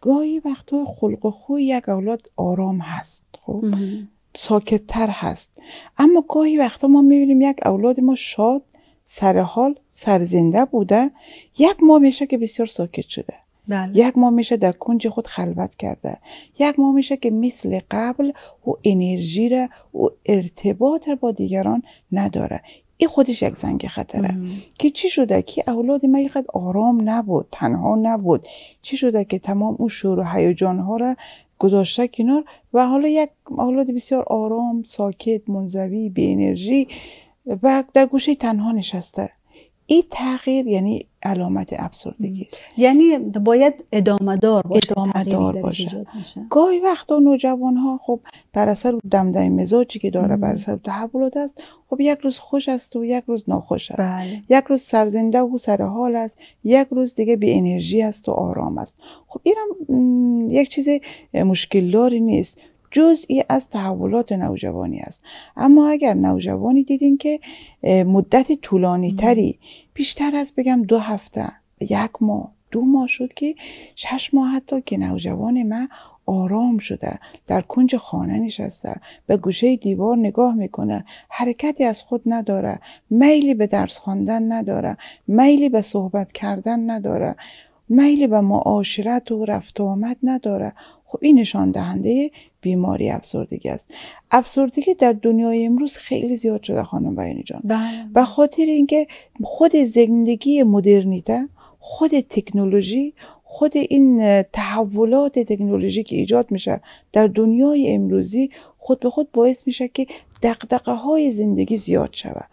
گاهی وقتا خلق خوی یک اولاد آرام هست خب ساکتتر هست اما گاهی وقتا ما میبینیم یک اولاد ما شاد سر حال سر بوده یک ماه میشه که بسیار ساکت شده بله. یک ماه میشه در کنج خود خلوت کرده یک ماه میشه که مثل قبل او انرژی را و ارتباط را با دیگران نداره این خودش یک زنگ خطره که چی شده که اولاد ما یقد آرام نبود تنها نبود چی شده که تمام اون شور و هیجان ها را گذاشته کنار و حالا یک اولاد بسیار آرام ساکت منزوی بی انرژی و در گوشه تنها نشسته این تغییر یعنی علامت ابسوردگی است یعنی باید ادامه دار باشه ادامه دار باشه گاهی وقتا نوجوان ها خب بر اثر دمدم مزاجی که داره بر اثر تحولات است خب یک روز خوش است و یک روز ناخوش است بله. یک روز سرزنده و سر حال است یک روز دیگه بی انرژی است و آرام است خب اینم یک چیز مشکل داری نیست جزئی از تحولات نوجوانی است اما اگر نوجوانی دیدین که مدت طولانی تری بیشتر از بگم دو هفته یک ماه دو ماه شد که شش ماه حتی که نوجوان ما آرام شده در کنج خانه نشسته به گوشه دیوار نگاه میکنه حرکتی از خود نداره میلی به درس خواندن نداره میلی به صحبت کردن نداره میلی به معاشرت و رفت آمد نداره خب این نشان دهنده بیماری افسردگی است افسردگی در دنیای امروز خیلی زیاد شده خانم بیانی جان و بله. خاطر اینکه خود زندگی مدرنیته خود تکنولوژی خود این تحولات تکنولوژی که ایجاد میشه در دنیای امروزی خود به خود باعث میشه که دقدقه های زندگی زیاد شود